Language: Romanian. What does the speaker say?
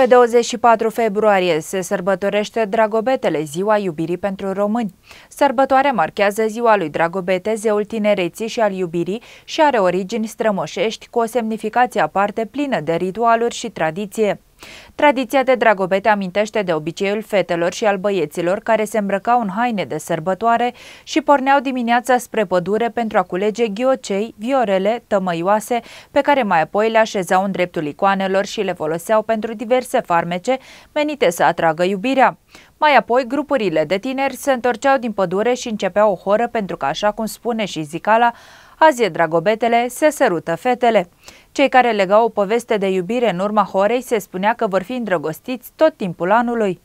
Pe 24 februarie se sărbătorește Dragobetele, Ziua Iubirii pentru Români. Sărbătoarea marchează Ziua lui Dragobete, zeul tinereții și al iubirii și are origini strămoșești cu o semnificație aparte plină de ritualuri și tradiție. Tradiția de dragobete amintește de obiceiul fetelor și al băieților care se îmbrăcau în haine de sărbătoare și porneau dimineața spre pădure pentru a culege ghiocei, viorele, tămăioase, pe care mai apoi le așezau în dreptul icoanelor și le foloseau pentru diverse farmece menite să atragă iubirea. Mai apoi, grupurile de tineri se întorceau din pădure și începeau o horă pentru că, așa cum spune și Zicala, azi e dragobetele, se sărută fetele. Cei care legau o poveste de iubire în urma horei se spunea că vor fi îndrăgostiți tot timpul anului.